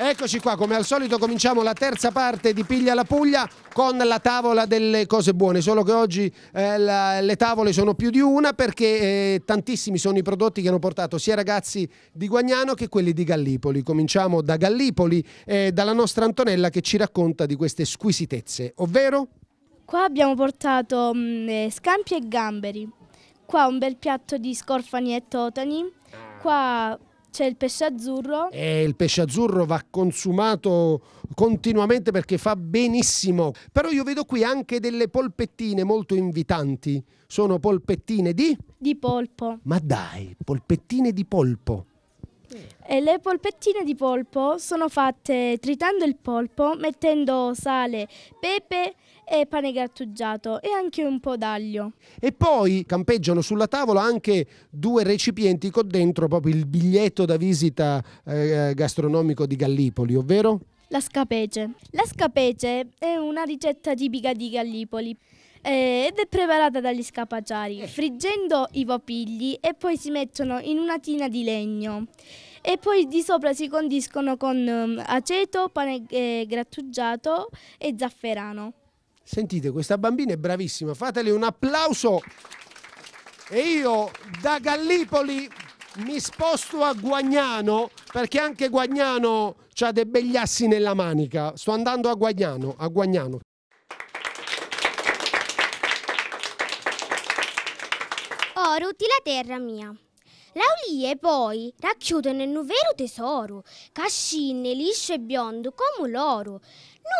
Eccoci qua, come al solito cominciamo la terza parte di Piglia la Puglia con la tavola delle cose buone, solo che oggi eh, la, le tavole sono più di una perché eh, tantissimi sono i prodotti che hanno portato sia i ragazzi di Guagnano che quelli di Gallipoli. Cominciamo da Gallipoli eh, dalla nostra Antonella che ci racconta di queste squisitezze, ovvero... Qua abbiamo portato mh, mm, eh, scampi e gamberi, qua un bel piatto di scorfani e totani, qua c'è il pesce azzurro. E il pesce azzurro va consumato continuamente perché fa benissimo. Però io vedo qui anche delle polpettine molto invitanti. Sono polpettine di? Di polpo. Ma dai, polpettine di polpo. E le polpettine di polpo sono fatte tritando il polpo, mettendo sale, pepe e pane grattugiato e anche un po' d'aglio. E poi campeggiano sulla tavola anche due recipienti con dentro proprio il biglietto da visita eh, gastronomico di Gallipoli, ovvero? La scapece. La scapece è una ricetta tipica di Gallipoli eh, ed è preparata dagli scapaggiari, friggendo i papigli e poi si mettono in una tina di legno e poi di sopra si condiscono con ehm, aceto, pane eh, grattugiato e zafferano. Sentite, questa bambina è bravissima, fatele un applauso. E io da Gallipoli mi sposto a Guagnano perché anche Guagnano ha dei begli assi nella manica. Sto andando a Guagnano, a Guagnano. di la terra mia. L'aulie poi racchiude nel vero tesoro, cascine liscio e biondo come l'oro.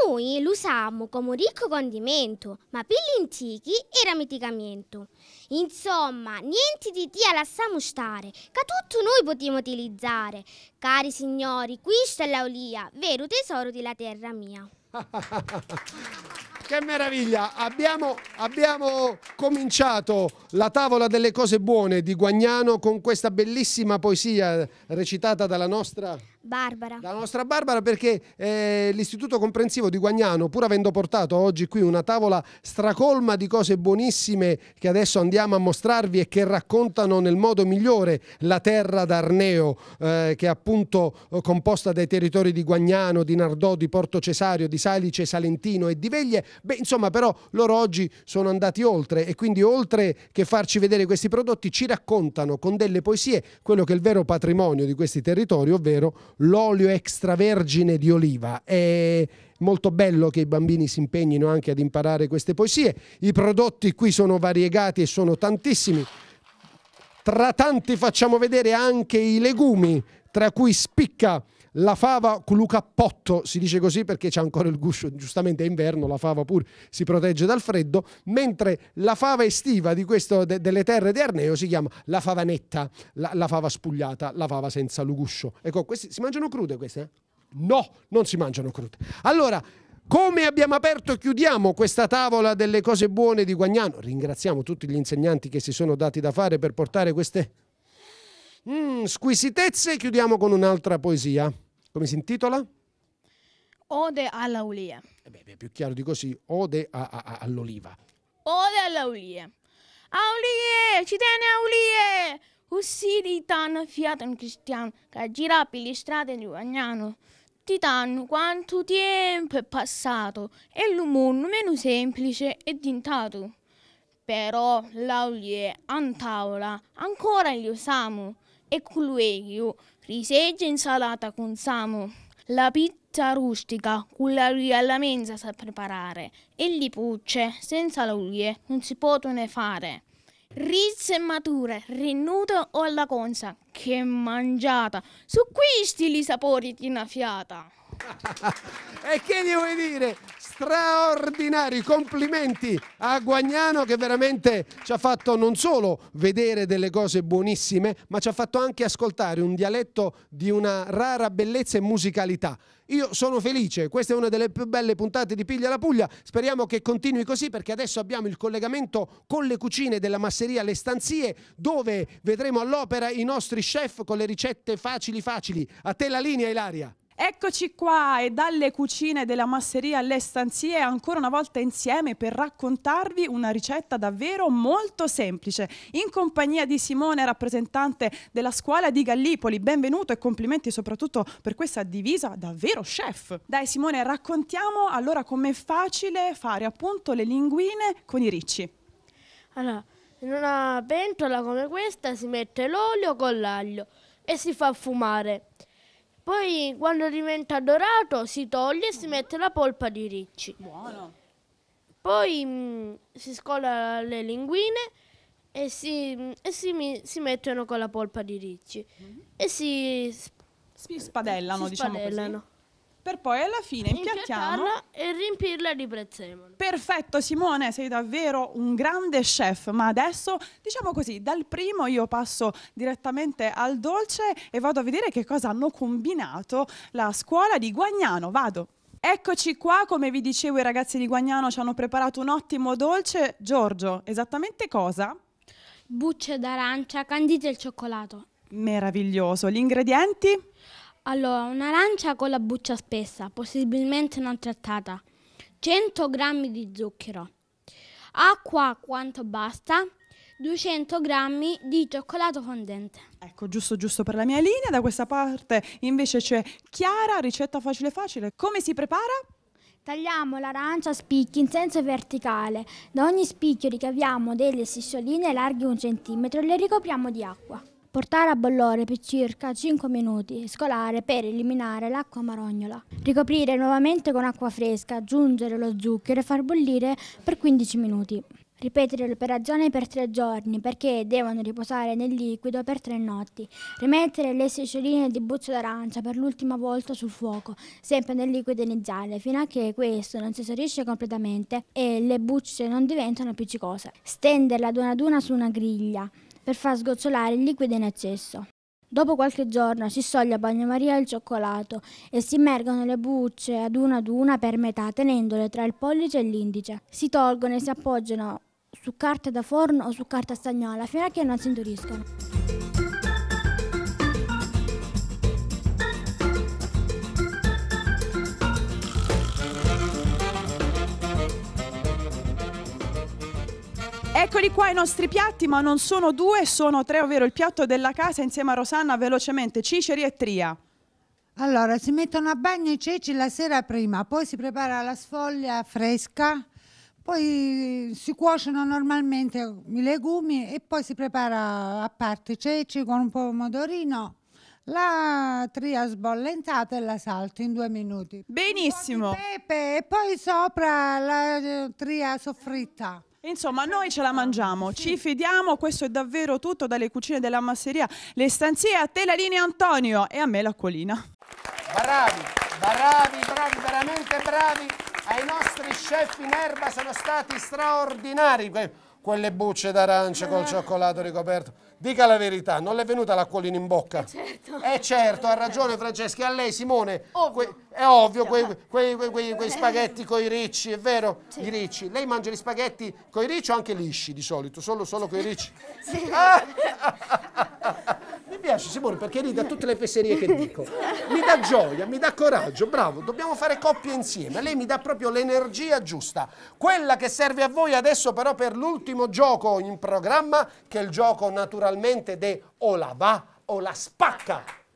Noi lo usiamo come ricco condimento, ma per gli antichi era miticamento. Insomma, niente di tia lasciamo stare, che tutto noi potremmo utilizzare. Cari signori, questa è l'aulia, vero tesoro della terra mia. Che meraviglia! Abbiamo, abbiamo, cominciato la tavola delle cose buone di Guagnano con questa bellissima poesia recitata dalla nostra Barbara. La nostra Barbara perché eh, l'Istituto Comprensivo di Guagnano, pur avendo portato oggi qui una tavola stracolma di cose buonissime che adesso andiamo a mostrarvi e che raccontano nel modo migliore la terra d'Arneo, eh, che è appunto eh, composta dai territori di Guagnano, di Nardò, di Porto Cesario, di Salice, Salentino e di Veglie, Beh, insomma, però loro oggi sono andati oltre e quindi oltre che farci vedere questi prodotti ci raccontano con delle poesie quello che è il vero patrimonio di questi territori, ovvero l'olio extravergine di oliva. È molto bello che i bambini si impegnino anche ad imparare queste poesie. I prodotti qui sono variegati e sono tantissimi. Tra tanti facciamo vedere anche i legumi, tra cui spicca la fava culucappotto, si dice così perché c'è ancora il guscio, giustamente è inverno, la fava pur si protegge dal freddo, mentre la fava estiva questo, de, delle terre di Arneo si chiama la fava netta, la, la fava spugliata, la fava senza luguscio. Ecco, questi, si mangiano crude queste? Eh? No, non si mangiano crude. Allora, come abbiamo aperto e chiudiamo questa tavola delle cose buone di Guagnano? Ringraziamo tutti gli insegnanti che si sono dati da fare per portare queste mm, squisitezze. Chiudiamo con un'altra poesia. Come si intitola? Ode all'aulia. Eh beh, più chiaro di così, ode all'oliva. Ode all'aulia. Aulie, ci tene aulie! Ussidi tan fiatan cristiano, che gira per le strade di Guagnano ti danno quanto tempo è passato e l'umore meno semplice è diventato. Però l'aulie a tavola ancora li usiamo e con colleghi riseggia insalata con samo. La pizza rustica con lui alla mensa sa preparare e le pucce senza l'aulie non si possono fare. Rizze mature, rinnuto o alla concia, che mangiata, su questi li sapori di una fiata. e che gli vuoi dire? Straordinari complimenti a Guagnano che veramente ci ha fatto non solo vedere delle cose buonissime, ma ci ha fatto anche ascoltare un dialetto di una rara bellezza e musicalità. Io sono felice, questa è una delle più belle puntate di Piglia la Puglia, speriamo che continui così perché adesso abbiamo il collegamento con le cucine della masseria Le Stanzie dove vedremo all'opera i nostri chef con le ricette facili facili. A te la linea Ilaria. Eccoci qua e dalle cucine della masseria alle stanzie ancora una volta insieme per raccontarvi una ricetta davvero molto semplice. In compagnia di Simone, rappresentante della scuola di Gallipoli, benvenuto e complimenti soprattutto per questa divisa davvero chef. Dai Simone, raccontiamo allora com'è facile fare appunto le linguine con i ricci. Allora, in una pentola come questa si mette l'olio con l'aglio e si fa fumare. Poi quando diventa dorato si toglie e si mm. mette la polpa di ricci. Buono. Poi mh, mm, si scola le linguine e, si, mm, e si, si, mettono con la polpa di ricci. Mm. E si, sp- si spadellano, si diciamo spadellano. così per poi alla fine impiattarla e riempirla di prezzemolo. Perfetto Simone, sei davvero un grande chef, ma adesso diciamo così, dal primo io passo direttamente al dolce e vado a vedere che cosa hanno combinato la scuola di Guagnano, vado. Eccoci qua, come vi dicevo i ragazzi di Guagnano ci hanno preparato un ottimo dolce. Giorgio, esattamente cosa? Bucce d'arancia, candite e cioccolato. Meraviglioso. Gli ingredienti? Allora, un'arancia con la buccia spessa, possibilmente non trattata, 100 g di zucchero, acqua quanto basta, 200 g di cioccolato fondente. Ecco, giusto giusto per la mia linea, da questa parte invece c'è Chiara, ricetta facile facile. Come si prepara? Tagliamo l'arancia a spicchi in senso verticale. Da ogni spicchio ricaviamo delle sissoline larghe un centimetro e le ricopriamo di acqua portare a bollore per circa 5 minuti e scolare per eliminare l'acqua marognola. Ricoprire nuovamente con acqua fresca, aggiungere lo zucchero e far bollire per 15 minuti. Ripetere l'operazione per tre giorni perché devono riposare nel liquido per tre notti. Rimettere le seccioline di buccia d'arancia per l'ultima volta sul fuoco, sempre nel liquido iniziale, fino a che questo non si esaurisce completamente e le bucce non diventano appiccicose. Stenderla ad una ad una su una griglia per far sgocciolare il liquido in eccesso. Dopo qualche giorno si scioglie a bagnomaria il cioccolato e si immergono le bucce ad una ad una per metà tenendole tra il pollice e l'indice. Si tolgono e si appoggiano su carta da forno o su carta stagnola fino a che non si induriscono. Eccoli qua i nostri piatti, ma non sono due, sono tre, ovvero il piatto della casa insieme a Rosanna, velocemente, Ciceri e Tria. Allora, si mettono a bagno i ceci la sera prima, poi si prepara la sfoglia fresca, poi si cuociono normalmente i legumi e poi si prepara a parte i ceci con un pomodorino, la tria sbollentata e la salto in due minuti. Benissimo. pepe e poi sopra la tria soffritta. Insomma, certo. noi ce la mangiamo, sì. ci fidiamo, questo è davvero tutto dalle cucine della masseria, le stanzie, a te la linea Antonio e a me l'acquolina. Bravi, bravi, bravi, veramente bravi, ai nostri chef in erba sono stati straordinari, quelle bucce d'arancia col eh. cioccolato ricoperto. Dica la verità, non le è venuta l'acquolina in bocca? Eh, certo. Eh certo, ha ragione Francesca, a lei Simone. Ovvio. è ovvio, quei, quei, quei, quei spaghetti con i ricci, è vero? Sì. I ricci. Lei mangia gli spaghetti con i ricci o anche lisci di solito? Solo, solo con i ricci? Sì. Ah! Mi piace Simone perché ride a tutte le fesserie che dico. Mi dà gioia, mi dà coraggio, bravo, dobbiamo fare coppia insieme. Lei mi dà proprio l'energia giusta. Quella che serve a voi adesso però per l'ultimo gioco in programma, che è il gioco naturalmente de o la va o la spacca.